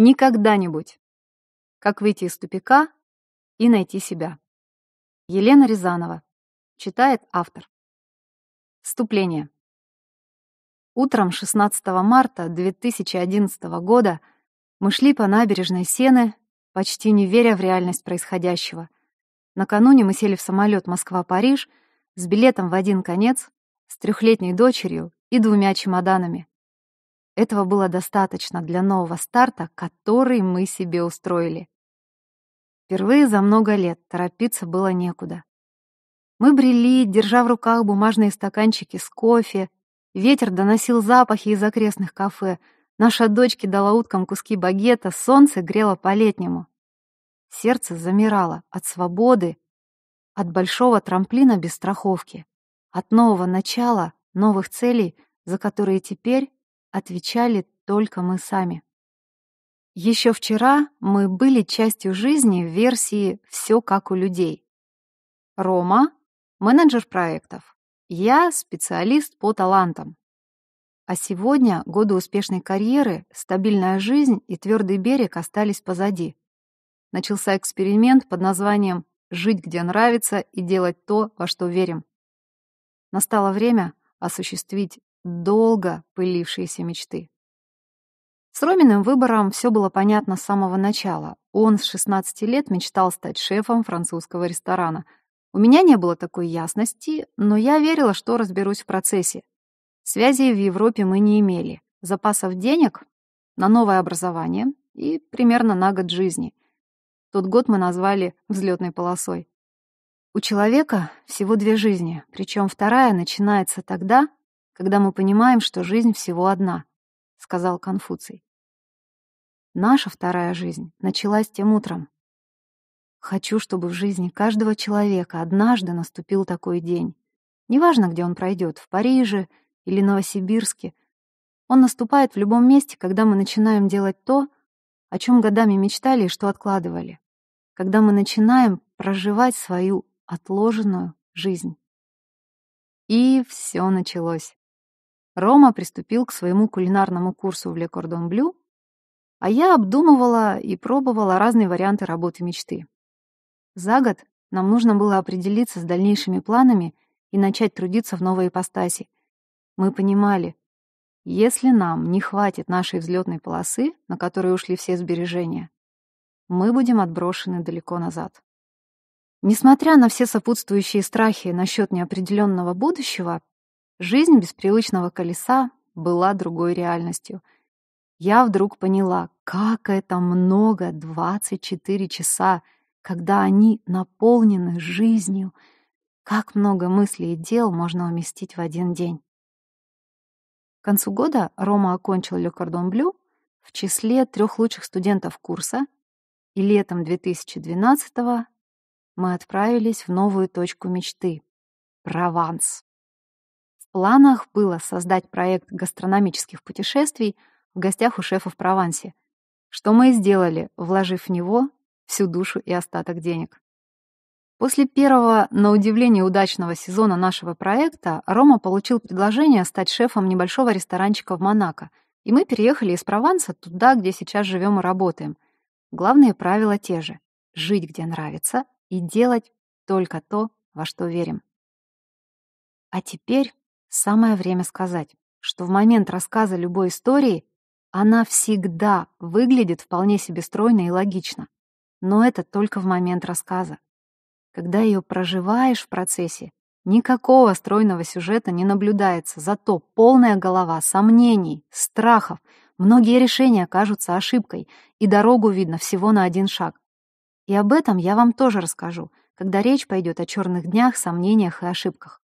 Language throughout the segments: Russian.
Никогда-нибудь. Как выйти из тупика и найти себя. Елена Рязанова. Читает автор. Вступление. Утром 16 марта 2011 года мы шли по набережной Сены, почти не веря в реальность происходящего. Накануне мы сели в самолет Москва-Париж с билетом в один конец, с трехлетней дочерью и двумя чемоданами. Этого было достаточно для нового старта, который мы себе устроили. Впервые за много лет торопиться было некуда. Мы брели, держа в руках бумажные стаканчики с кофе. Ветер доносил запахи из окрестных кафе. Наша дочь кидала уткам куски багета, солнце грело по-летнему. Сердце замирало от свободы, от большого трамплина без страховки, от нового начала, новых целей, за которые теперь отвечали только мы сами. Еще вчера мы были частью жизни в версии «Все как у людей». Рома — менеджер проектов. Я — специалист по талантам. А сегодня годы успешной карьеры, стабильная жизнь и твердый берег остались позади. Начался эксперимент под названием «Жить, где нравится и делать то, во что верим». Настало время осуществить долго пылившиеся мечты. С Роминым выбором все было понятно с самого начала. Он с 16 лет мечтал стать шефом французского ресторана. У меня не было такой ясности, но я верила, что разберусь в процессе. Связей в Европе мы не имели. Запасов денег на новое образование и примерно на год жизни. Тот год мы назвали взлетной полосой. У человека всего две жизни, причем вторая начинается тогда, когда мы понимаем, что жизнь всего одна», — сказал Конфуций. Наша вторая жизнь началась тем утром. Хочу, чтобы в жизни каждого человека однажды наступил такой день. Неважно, где он пройдет, в Париже или Новосибирске. Он наступает в любом месте, когда мы начинаем делать то, о чем годами мечтали и что откладывали. Когда мы начинаем проживать свою отложенную жизнь. И все началось. Рома приступил к своему кулинарному курсу в Ле Кордон Блю, а я обдумывала и пробовала разные варианты работы мечты. За год нам нужно было определиться с дальнейшими планами и начать трудиться в новой ипостаси. Мы понимали, если нам не хватит нашей взлетной полосы, на которой ушли все сбережения, мы будем отброшены далеко назад. Несмотря на все сопутствующие страхи насчет неопределенного будущего, Жизнь без привычного колеса была другой реальностью. Я вдруг поняла, как это много 24 часа, когда они наполнены жизнью, как много мыслей и дел можно уместить в один день. К концу года Рома окончил Ле Кордон Блю в числе трех лучших студентов курса, и летом 2012 мы отправились в новую точку мечты — Прованс планах было создать проект гастрономических путешествий в гостях у шефа в Провансе, что мы и сделали, вложив в него всю душу и остаток денег. После первого, на удивление, удачного сезона нашего проекта Рома получил предложение стать шефом небольшого ресторанчика в Монако, и мы переехали из Прованса туда, где сейчас живем и работаем. Главные правила те же — жить, где нравится, и делать только то, во что верим. А теперь Самое время сказать, что в момент рассказа любой истории она всегда выглядит вполне себе стройно и логично. Но это только в момент рассказа. Когда ее проживаешь в процессе, никакого стройного сюжета не наблюдается, зато полная голова сомнений, страхов, многие решения кажутся ошибкой, и дорогу видно всего на один шаг. И об этом я вам тоже расскажу, когда речь пойдет о черных днях, сомнениях и ошибках.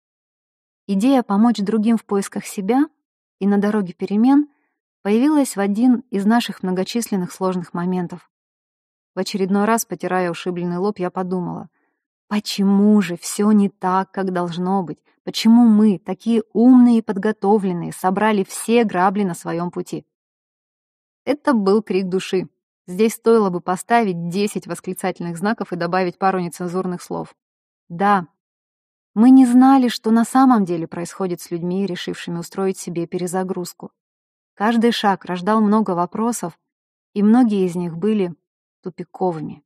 Идея помочь другим в поисках себя и на дороге перемен появилась в один из наших многочисленных сложных моментов. В очередной раз, потирая ушибленный лоб, я подумала, почему же все не так, как должно быть? Почему мы, такие умные и подготовленные, собрали все грабли на своем пути? Это был крик души. Здесь стоило бы поставить 10 восклицательных знаков и добавить пару нецензурных слов. Да, мы не знали, что на самом деле происходит с людьми, решившими устроить себе перезагрузку. Каждый шаг рождал много вопросов, и многие из них были тупиковыми.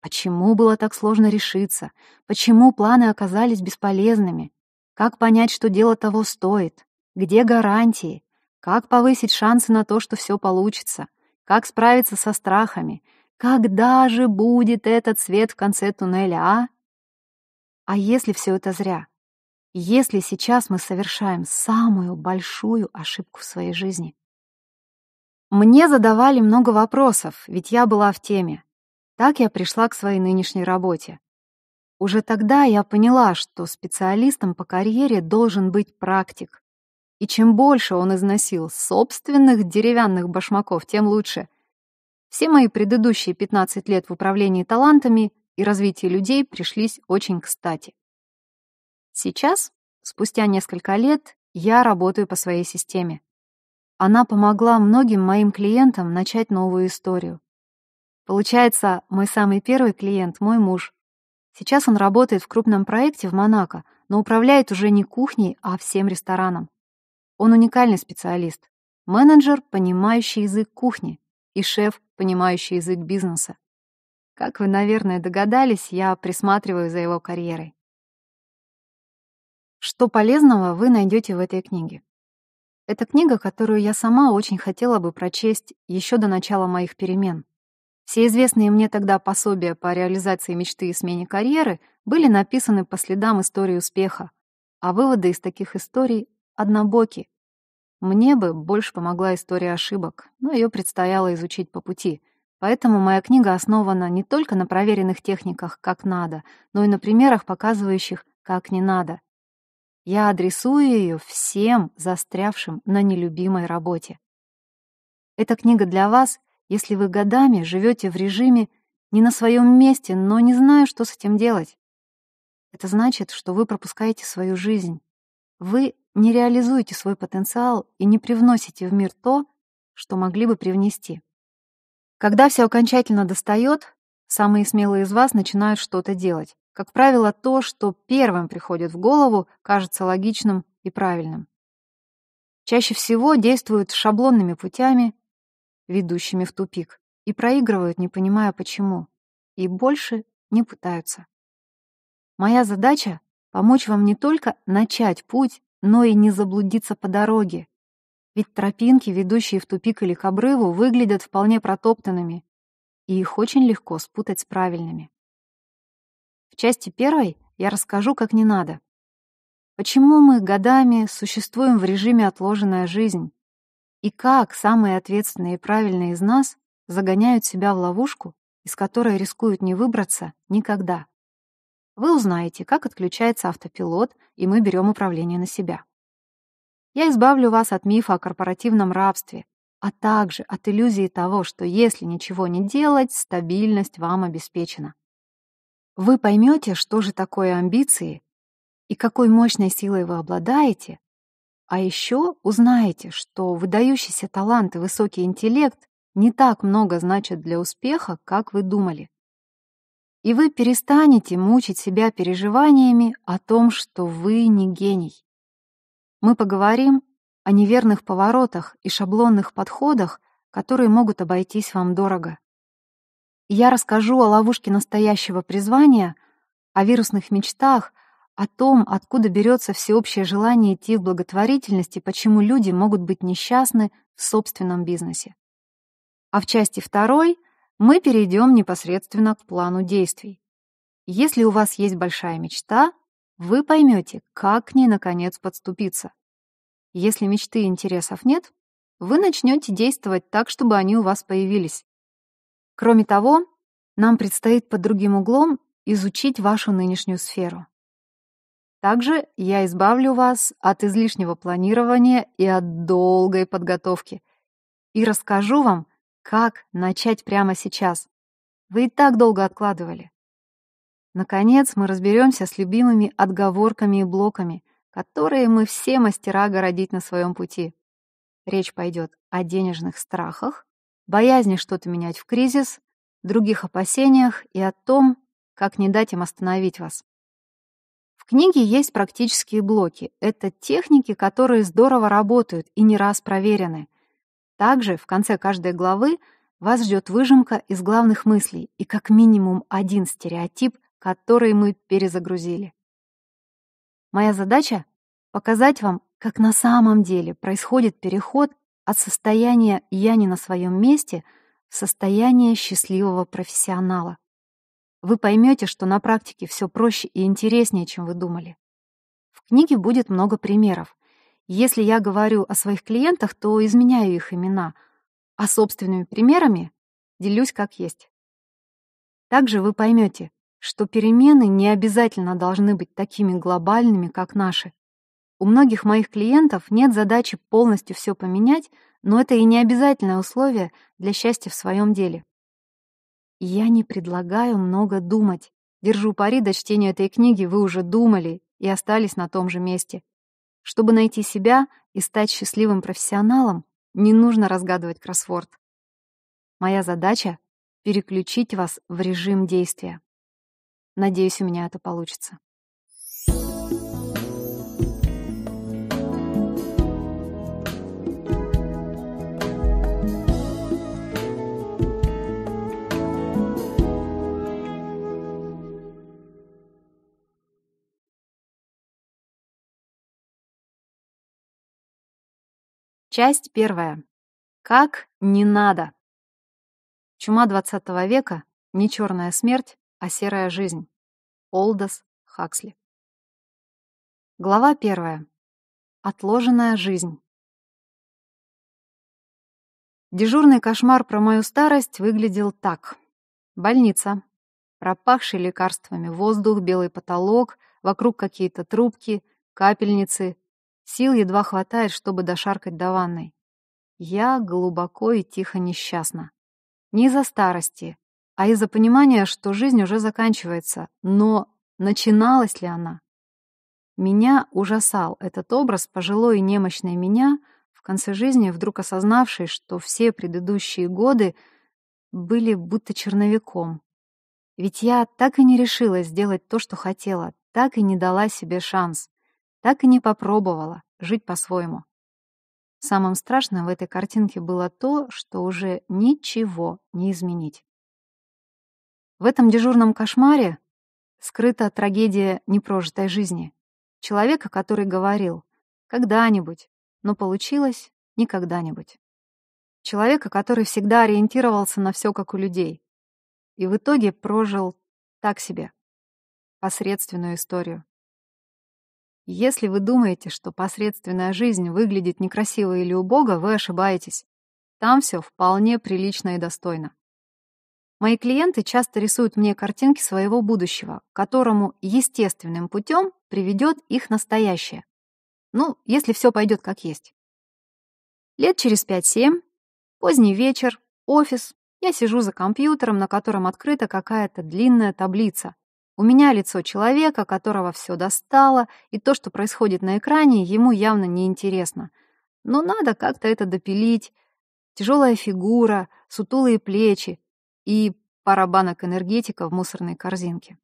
Почему было так сложно решиться? Почему планы оказались бесполезными? Как понять, что дело того стоит? Где гарантии? Как повысить шансы на то, что все получится? Как справиться со страхами? Когда же будет этот свет в конце туннеля, а? А если все это зря? Если сейчас мы совершаем самую большую ошибку в своей жизни? Мне задавали много вопросов, ведь я была в теме. Так я пришла к своей нынешней работе. Уже тогда я поняла, что специалистом по карьере должен быть практик. И чем больше он износил собственных деревянных башмаков, тем лучше. Все мои предыдущие 15 лет в управлении талантами и развитие людей пришлись очень кстати. Сейчас, спустя несколько лет, я работаю по своей системе. Она помогла многим моим клиентам начать новую историю. Получается, мой самый первый клиент — мой муж. Сейчас он работает в крупном проекте в Монако, но управляет уже не кухней, а всем рестораном. Он уникальный специалист. Менеджер, понимающий язык кухни, и шеф, понимающий язык бизнеса. Как вы, наверное, догадались, я присматриваю за его карьерой. Что полезного вы найдете в этой книге? Это книга, которую я сама очень хотела бы прочесть еще до начала моих перемен. Все известные мне тогда пособия по реализации мечты и смене карьеры были написаны по следам истории успеха, а выводы из таких историй однобоки. Мне бы больше помогла история ошибок, но ее предстояло изучить по пути — Поэтому моя книга основана не только на проверенных техниках «как надо», но и на примерах, показывающих «как не надо». Я адресую ее всем застрявшим на нелюбимой работе. Эта книга для вас, если вы годами живете в режиме «не на своем месте, но не знаю, что с этим делать». Это значит, что вы пропускаете свою жизнь. Вы не реализуете свой потенциал и не привносите в мир то, что могли бы привнести. Когда все окончательно достает, самые смелые из вас начинают что-то делать. Как правило, то, что первым приходит в голову, кажется логичным и правильным. Чаще всего действуют шаблонными путями, ведущими в тупик, и проигрывают, не понимая почему, и больше не пытаются. Моя задача — помочь вам не только начать путь, но и не заблудиться по дороге, ведь тропинки, ведущие в тупик или к обрыву, выглядят вполне протоптанными, и их очень легко спутать с правильными. В части первой я расскажу, как не надо. Почему мы годами существуем в режиме «отложенная жизнь», и как самые ответственные и правильные из нас загоняют себя в ловушку, из которой рискуют не выбраться никогда. Вы узнаете, как отключается автопилот, и мы берем управление на себя. Я избавлю вас от мифа о корпоративном рабстве, а также от иллюзии того, что если ничего не делать, стабильность вам обеспечена. Вы поймете, что же такое амбиции и какой мощной силой вы обладаете, а еще узнаете, что выдающийся талант и высокий интеллект не так много значат для успеха, как вы думали. И вы перестанете мучить себя переживаниями о том, что вы не гений. Мы поговорим о неверных поворотах и шаблонных подходах, которые могут обойтись вам дорого. Я расскажу о ловушке настоящего призвания, о вирусных мечтах, о том, откуда берется всеобщее желание идти в благотворительность и почему люди могут быть несчастны в собственном бизнесе. А в части второй мы перейдем непосредственно к плану действий. Если у вас есть большая мечта, вы поймете, как к ней, наконец, подступиться. Если мечты и интересов нет, вы начнете действовать так, чтобы они у вас появились. Кроме того, нам предстоит под другим углом изучить вашу нынешнюю сферу. Также я избавлю вас от излишнего планирования и от долгой подготовки. И расскажу вам, как начать прямо сейчас. Вы и так долго откладывали. Наконец мы разберемся с любимыми отговорками и блоками, которые мы все мастера городить на своем пути. Речь пойдет о денежных страхах, боязни что-то менять в кризис, других опасениях и о том, как не дать им остановить вас. В книге есть практические блоки. Это техники, которые здорово работают и не раз проверены. Также в конце каждой главы вас ждет выжимка из главных мыслей и как минимум один стереотип, который мы перезагрузили. Моя задача — показать вам, как на самом деле происходит переход от состояния «я не на своем месте» в состояние счастливого профессионала. Вы поймете, что на практике все проще и интереснее, чем вы думали. В книге будет много примеров. Если я говорю о своих клиентах, то изменяю их имена, а собственными примерами делюсь как есть. Также вы поймете, что перемены не обязательно должны быть такими глобальными, как наши. У многих моих клиентов нет задачи полностью все поменять, но это и не обязательное условие для счастья в своем деле. Я не предлагаю много думать. Держу пари, до чтения этой книги вы уже думали и остались на том же месте. Чтобы найти себя и стать счастливым профессионалом, не нужно разгадывать кроссворд. Моя задача — переключить вас в режим действия. Надеюсь, у меня это получится. Часть первая. Как не надо. Чума XX века, не черная смерть, а серая жизнь. Олдос Хаксли. Глава первая. Отложенная жизнь. Дежурный кошмар про мою старость выглядел так. Больница. Пропахший лекарствами воздух, белый потолок, вокруг какие-то трубки, капельницы. Сил едва хватает, чтобы дошаркать до ванной. Я глубоко и тихо несчастна. Не из-за старости, а из-за понимания, что жизнь уже заканчивается. Но начиналась ли она? Меня ужасал этот образ пожилой и немощной меня, в конце жизни вдруг осознавшей, что все предыдущие годы были будто черновиком. Ведь я так и не решилась сделать то, что хотела, так и не дала себе шанс, так и не попробовала жить по-своему. Самым страшным в этой картинке было то, что уже ничего не изменить. В этом дежурном кошмаре скрыта трагедия непрожитой жизни. Человека, который говорил «когда-нибудь», но получилось «никогда-нибудь». Человека, который всегда ориентировался на все как у людей. И в итоге прожил так себе, посредственную историю. Если вы думаете, что посредственная жизнь выглядит некрасиво или убого, вы ошибаетесь. Там все вполне прилично и достойно. Мои клиенты часто рисуют мне картинки своего будущего, которому естественным путем приведет их настоящее. Ну, если все пойдет как есть. Лет через 5-7, поздний вечер, офис. Я сижу за компьютером, на котором открыта какая-то длинная таблица. У меня лицо человека, которого все достало, и то, что происходит на экране, ему явно неинтересно. Но надо как-то это допилить. Тяжелая фигура, сутулые плечи, и пара банок энергетика в мусорной корзинке.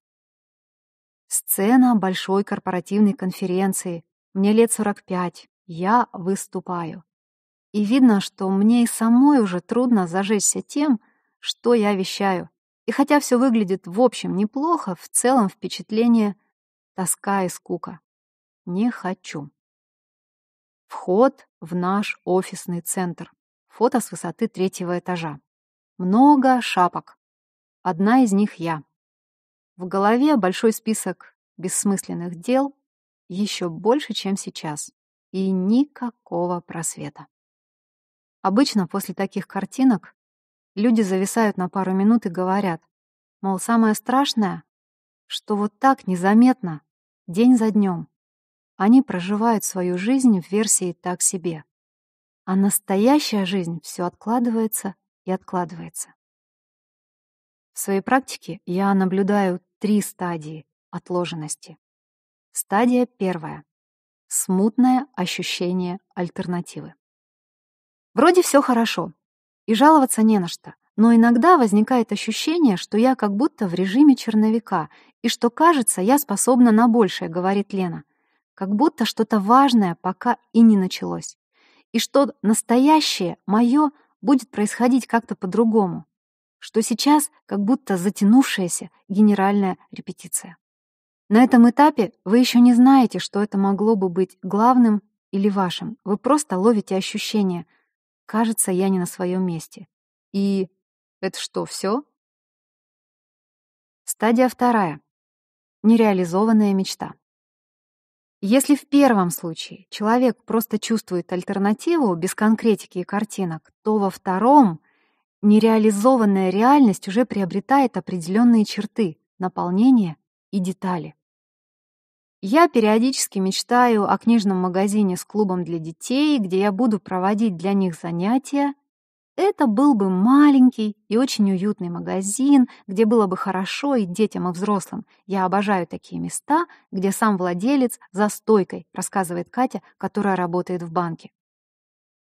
Сцена большой корпоративной конференции. Мне лет 45. Я выступаю. И видно, что мне и самой уже трудно зажечься тем, что я вещаю. И хотя все выглядит в общем неплохо, в целом впечатление — тоска и скука. Не хочу. Вход в наш офисный центр. Фото с высоты третьего этажа. Много шапок. Одна из них я. В голове большой список бессмысленных дел еще больше, чем сейчас. И никакого просвета. Обычно после таких картинок люди зависают на пару минут и говорят, мол, самое страшное, что вот так незаметно, день за днем, они проживают свою жизнь в версии «так себе». А настоящая жизнь все откладывается и откладывается. В своей практике я наблюдаю три стадии отложенности. Стадия первая. Смутное ощущение альтернативы. Вроде все хорошо, и жаловаться не на что, но иногда возникает ощущение, что я как будто в режиме черновика, и что, кажется, я способна на большее, говорит Лена. Как будто что-то важное пока и не началось. И что настоящее мое будет происходить как-то по-другому, что сейчас как будто затянувшаяся генеральная репетиция. На этом этапе вы еще не знаете, что это могло бы быть главным или вашим. Вы просто ловите ощущение «кажется, я не на своем месте». И «это что, все?» Стадия вторая. Нереализованная мечта. Если в первом случае человек просто чувствует альтернативу без конкретики и картинок, то во втором нереализованная реальность уже приобретает определенные черты, наполнение и детали. Я периодически мечтаю о книжном магазине с клубом для детей, где я буду проводить для них занятия, это был бы маленький и очень уютный магазин, где было бы хорошо и детям, и взрослым. Я обожаю такие места, где сам владелец за стойкой, рассказывает Катя, которая работает в банке.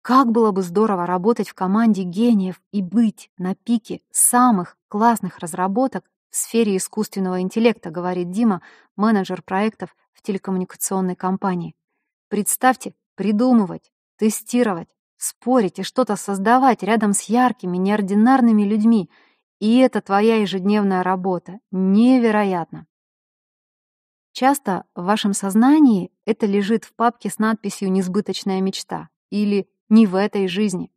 Как было бы здорово работать в команде гениев и быть на пике самых классных разработок в сфере искусственного интеллекта, говорит Дима, менеджер проектов в телекоммуникационной компании. Представьте, придумывать, тестировать, спорить и что-то создавать рядом с яркими, неординарными людьми. И это твоя ежедневная работа. Невероятно. Часто в вашем сознании это лежит в папке с надписью «Несбыточная мечта» или «Не в этой жизни».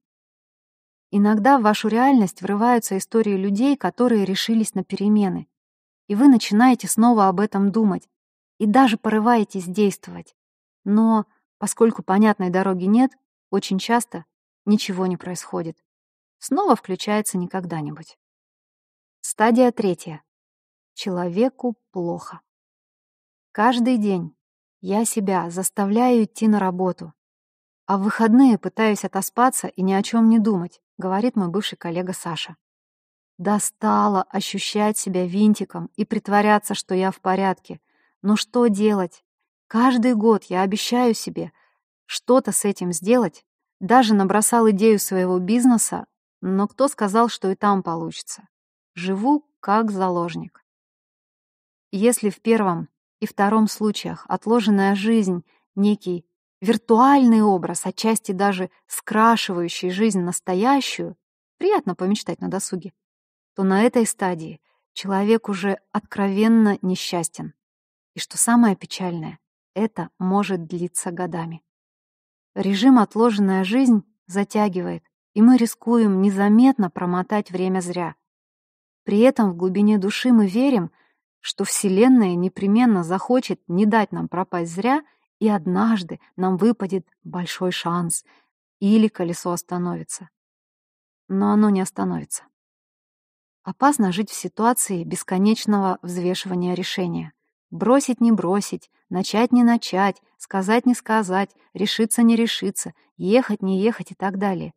Иногда в вашу реальность врываются истории людей, которые решились на перемены. И вы начинаете снова об этом думать. И даже порываетесь действовать. Но поскольку понятной дороги нет, очень часто ничего не происходит. Снова включается не когда-нибудь. Стадия третья. Человеку плохо. Каждый день я себя заставляю идти на работу, а в выходные пытаюсь отоспаться и ни о чем не думать, говорит мой бывший коллега Саша. Достало ощущать себя винтиком и притворяться, что я в порядке. Но что делать? Каждый год я обещаю себе, что-то с этим сделать, даже набросал идею своего бизнеса, но кто сказал, что и там получится? Живу как заложник. Если в первом и втором случаях отложенная жизнь, некий виртуальный образ, отчасти даже скрашивающий жизнь настоящую, приятно помечтать на досуге, то на этой стадии человек уже откровенно несчастен. И что самое печальное, это может длиться годами. Режим «отложенная жизнь» затягивает, и мы рискуем незаметно промотать время зря. При этом в глубине души мы верим, что Вселенная непременно захочет не дать нам пропасть зря, и однажды нам выпадет большой шанс, или колесо остановится. Но оно не остановится. Опасно жить в ситуации бесконечного взвешивания решения. Бросить не бросить, начать не начать, сказать не сказать, решиться не решиться, ехать не ехать и так далее.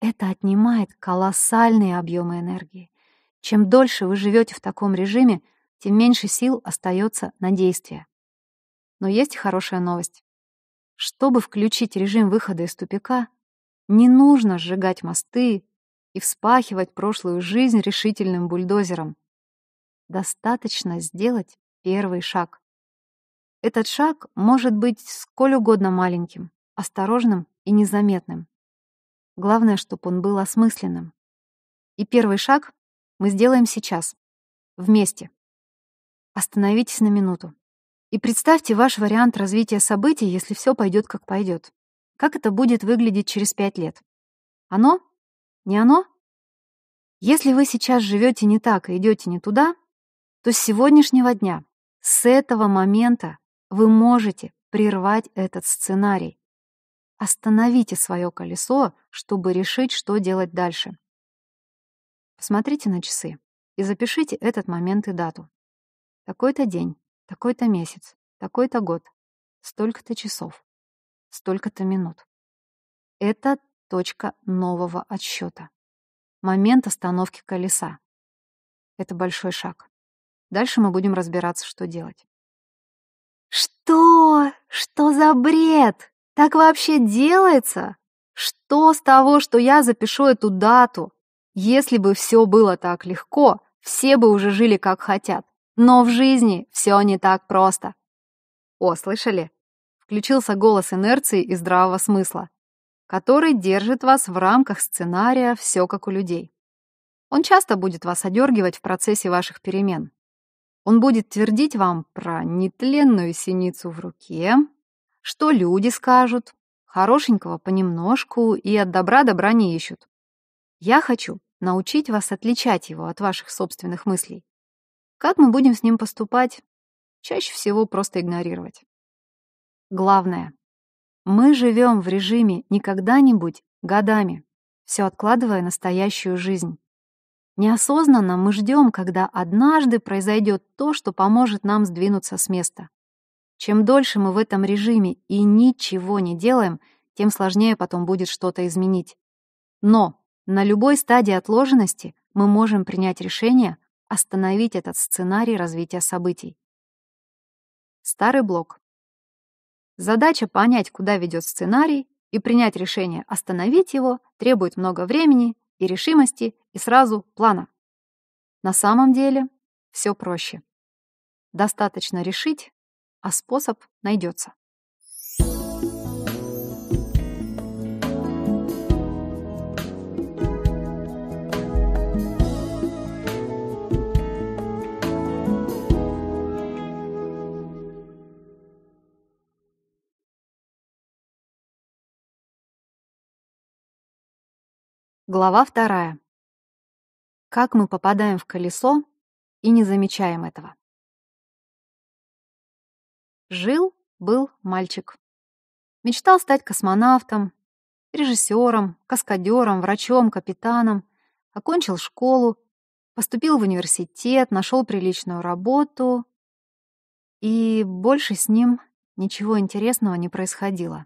Это отнимает колоссальные объемы энергии. Чем дольше вы живете в таком режиме, тем меньше сил остается на действие. Но есть хорошая новость. Чтобы включить режим выхода из тупика, не нужно сжигать мосты и вспахивать прошлую жизнь решительным бульдозером. Достаточно сделать Первый шаг. Этот шаг может быть сколь угодно маленьким, осторожным и незаметным. Главное, чтобы он был осмысленным. И первый шаг мы сделаем сейчас. Вместе. Остановитесь на минуту. И представьте ваш вариант развития событий, если все пойдет как пойдет. Как это будет выглядеть через пять лет? Оно? Не оно? Если вы сейчас живете не так и идете не туда, то с сегодняшнего дня с этого момента вы можете прервать этот сценарий. Остановите свое колесо, чтобы решить, что делать дальше. Посмотрите на часы и запишите этот момент и дату. Такой-то день, такой-то месяц, такой-то год, столько-то часов, столько-то минут. Это точка нового отсчета. Момент остановки колеса. Это большой шаг. Дальше мы будем разбираться, что делать. «Что? Что за бред? Так вообще делается? Что с того, что я запишу эту дату? Если бы все было так легко, все бы уже жили как хотят. Но в жизни все не так просто». «О, слышали?» Включился голос инерции и здравого смысла, который держит вас в рамках сценария «Все как у людей». Он часто будет вас одергивать в процессе ваших перемен. Он будет твердить вам про нетленную синицу в руке, что люди скажут, хорошенького понемножку и от добра добра не ищут. Я хочу научить вас отличать его от ваших собственных мыслей. Как мы будем с ним поступать? Чаще всего просто игнорировать. Главное. Мы живем в режиме не когда-нибудь, годами, все откладывая настоящую жизнь. Неосознанно мы ждем, когда однажды произойдет то, что поможет нам сдвинуться с места. Чем дольше мы в этом режиме и ничего не делаем, тем сложнее потом будет что-то изменить. Но на любой стадии отложенности мы можем принять решение остановить этот сценарий развития событий. Старый блок. Задача понять, куда ведет сценарий, и принять решение остановить его требует много времени и решимости, и сразу плана. На самом деле все проще. Достаточно решить, а способ найдется. Глава вторая. Как мы попадаем в колесо и не замечаем этого. Жил, был мальчик. Мечтал стать космонавтом, режиссером, каскадером, врачом, капитаном. Окончил школу, поступил в университет, нашел приличную работу. И больше с ним ничего интересного не происходило.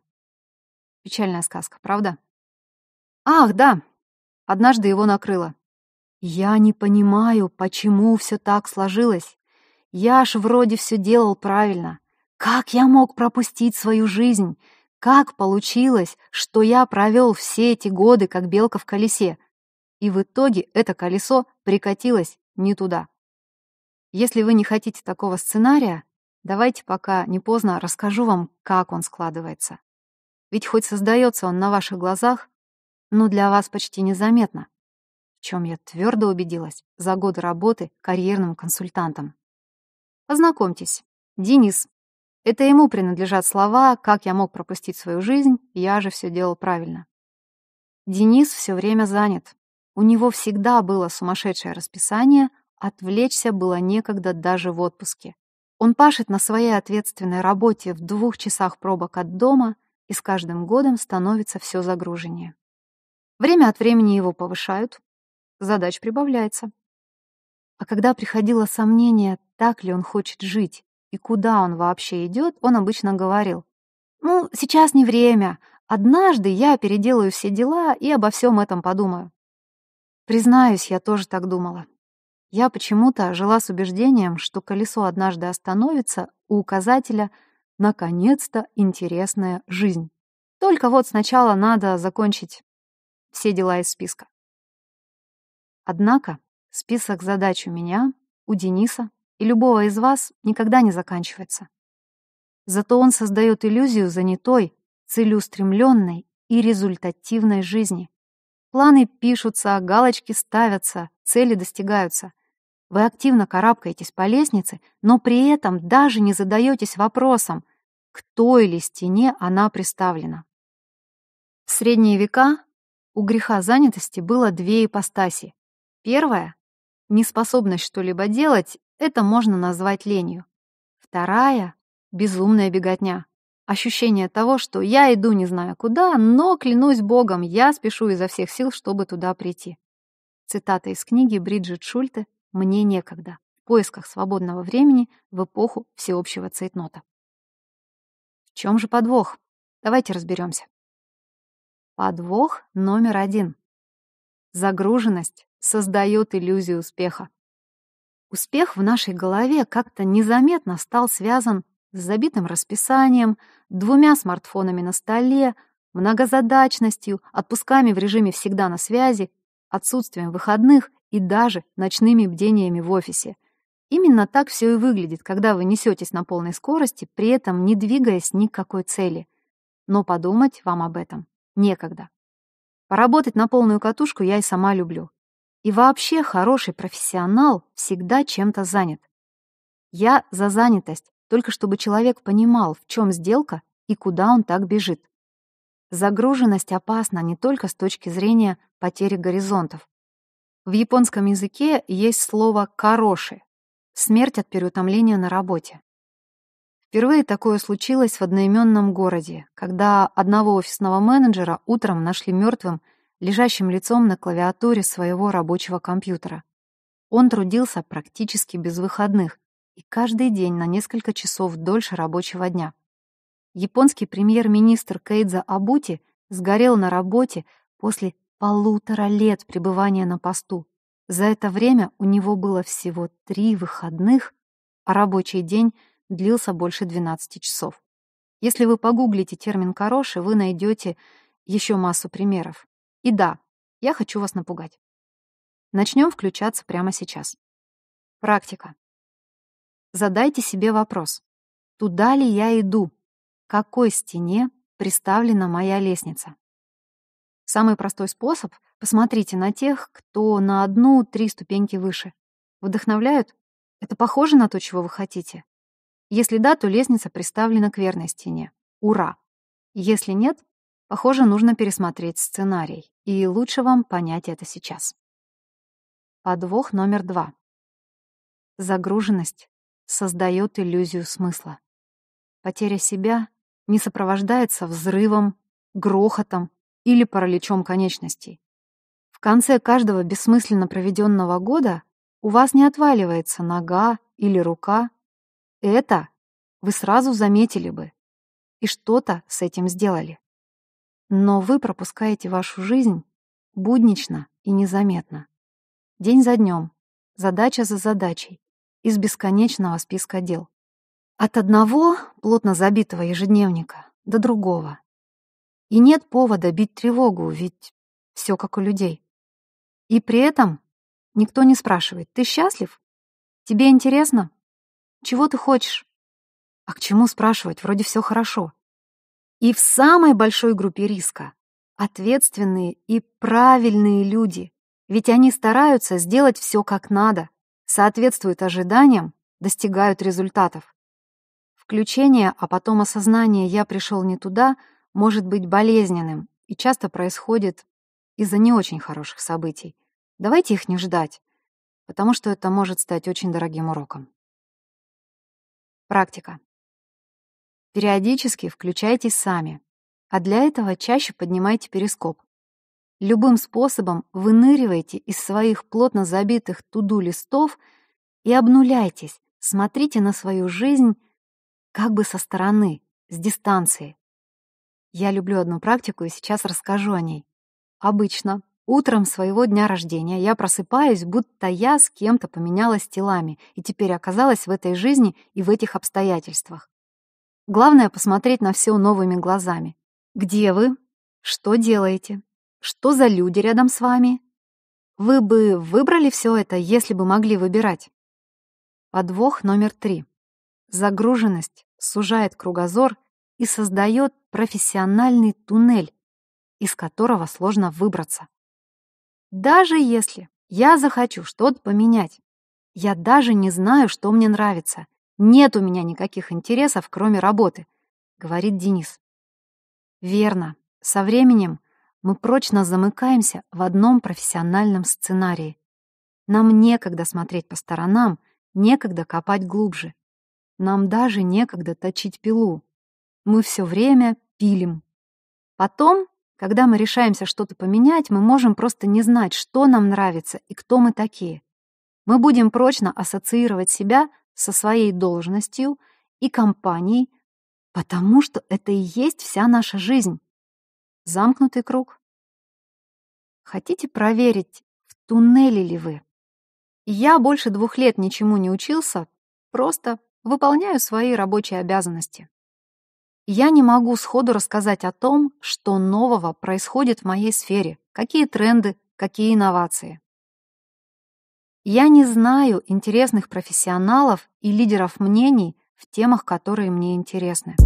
Печальная сказка, правда? Ах, да! Однажды его накрыло. Я не понимаю, почему все так сложилось. Я ж вроде все делал правильно. Как я мог пропустить свою жизнь? Как получилось, что я провел все эти годы, как белка в колесе? И в итоге это колесо прикатилось не туда. Если вы не хотите такого сценария, давайте пока не поздно расскажу вам, как он складывается. Ведь хоть создается он на ваших глазах, но для вас почти незаметно чем я твердо убедилась за годы работы карьерным консультантом. Познакомьтесь, Денис. Это ему принадлежат слова «Как я мог пропустить свою жизнь, я же все делал правильно». Денис все время занят. У него всегда было сумасшедшее расписание, отвлечься было некогда даже в отпуске. Он пашет на своей ответственной работе в двух часах пробок от дома и с каждым годом становится все загруженнее. Время от времени его повышают, задач прибавляется. А когда приходило сомнение, так ли он хочет жить и куда он вообще идет, он обычно говорил, «Ну, сейчас не время. Однажды я переделаю все дела и обо всем этом подумаю». Признаюсь, я тоже так думала. Я почему-то жила с убеждением, что колесо однажды остановится у указателя «наконец-то интересная жизнь». Только вот сначала надо закончить все дела из списка. Однако список задач у меня, у Дениса и любого из вас никогда не заканчивается. Зато он создает иллюзию занятой, целеустремленной и результативной жизни. Планы пишутся, галочки ставятся, цели достигаются. Вы активно карабкаетесь по лестнице, но при этом даже не задаетесь вопросом, к той ли стене она приставлена. В средние века у греха занятости было две ипостаси Первое — неспособность что-либо делать, это можно назвать ленью. Вторая — безумная беготня. Ощущение того, что я иду не знаю куда, но, клянусь богом, я спешу изо всех сил, чтобы туда прийти. Цитата из книги Бриджит Шульте «Мне некогда» в поисках свободного времени в эпоху всеобщего цейтнота. В чем же подвох? Давайте разберемся. Подвох номер один. Загруженность создает иллюзию успеха. Успех в нашей голове как-то незаметно стал связан с забитым расписанием, двумя смартфонами на столе, многозадачностью, отпусками в режиме «всегда на связи», отсутствием выходных и даже ночными бдениями в офисе. Именно так все и выглядит, когда вы несетесь на полной скорости, при этом не двигаясь ни к какой цели. Но подумать вам об этом некогда. Поработать на полную катушку я и сама люблю. И вообще хороший профессионал всегда чем-то занят. Я за занятость, только чтобы человек понимал, в чем сделка и куда он так бежит. Загруженность опасна не только с точки зрения потери горизонтов. В японском языке есть слово «хороши» — смерть от переутомления на работе. Впервые такое случилось в одноименном городе, когда одного офисного менеджера утром нашли мертвым, лежащим лицом на клавиатуре своего рабочего компьютера. Он трудился практически без выходных и каждый день на несколько часов дольше рабочего дня. Японский премьер-министр Кейдза Абути сгорел на работе после полутора лет пребывания на посту. За это время у него было всего три выходных, а рабочий день — длился больше 12 часов. Если вы погуглите термин «хороший», вы найдете еще массу примеров. И да, я хочу вас напугать. Начнем включаться прямо сейчас. Практика. Задайте себе вопрос. Туда ли я иду? какой стене приставлена моя лестница? Самый простой способ — посмотрите на тех, кто на одну-три ступеньки выше. Вдохновляют? Это похоже на то, чего вы хотите? Если да, то лестница приставлена к верной стене. Ура! Если нет, похоже, нужно пересмотреть сценарий. И лучше вам понять это сейчас. Подвох номер два. Загруженность создает иллюзию смысла. Потеря себя не сопровождается взрывом, грохотом или параличом конечностей. В конце каждого бессмысленно проведенного года у вас не отваливается нога или рука, это, вы сразу заметили бы и что-то с этим сделали. Но вы пропускаете вашу жизнь буднично и незаметно. День за днем, задача за задачей, из бесконечного списка дел. От одного, плотно забитого ежедневника, до другого. И нет повода бить тревогу, ведь все как у людей. И при этом никто не спрашивает, ты счастлив? Тебе интересно? Чего ты хочешь? А к чему спрашивать? Вроде все хорошо. И в самой большой группе риска ответственные и правильные люди, ведь они стараются сделать все как надо, соответствуют ожиданиям, достигают результатов. Включение, а потом осознание «я пришел не туда» может быть болезненным и часто происходит из-за не очень хороших событий. Давайте их не ждать, потому что это может стать очень дорогим уроком. Практика. Периодически включайтесь сами, а для этого чаще поднимайте перископ. Любым способом выныривайте из своих плотно забитых туду-листов и обнуляйтесь, смотрите на свою жизнь как бы со стороны, с дистанции. Я люблю одну практику и сейчас расскажу о ней. Обычно Утром своего дня рождения я просыпаюсь, будто я с кем-то поменялась телами и теперь оказалась в этой жизни и в этих обстоятельствах. Главное — посмотреть на все новыми глазами. Где вы? Что делаете? Что за люди рядом с вами? Вы бы выбрали все это, если бы могли выбирать? Подвох номер три. Загруженность сужает кругозор и создает профессиональный туннель, из которого сложно выбраться. Даже если я захочу что-то поменять, я даже не знаю, что мне нравится. Нет у меня никаких интересов, кроме работы, говорит Денис. Верно. Со временем мы прочно замыкаемся в одном профессиональном сценарии. Нам некогда смотреть по сторонам, некогда копать глубже. Нам даже некогда точить пилу. Мы все время пилим. Потом когда мы решаемся что-то поменять, мы можем просто не знать, что нам нравится и кто мы такие. Мы будем прочно ассоциировать себя со своей должностью и компанией, потому что это и есть вся наша жизнь. Замкнутый круг. Хотите проверить, в туннеле ли вы? Я больше двух лет ничему не учился, просто выполняю свои рабочие обязанности. Я не могу сходу рассказать о том, что нового происходит в моей сфере, какие тренды, какие инновации. Я не знаю интересных профессионалов и лидеров мнений в темах, которые мне интересны.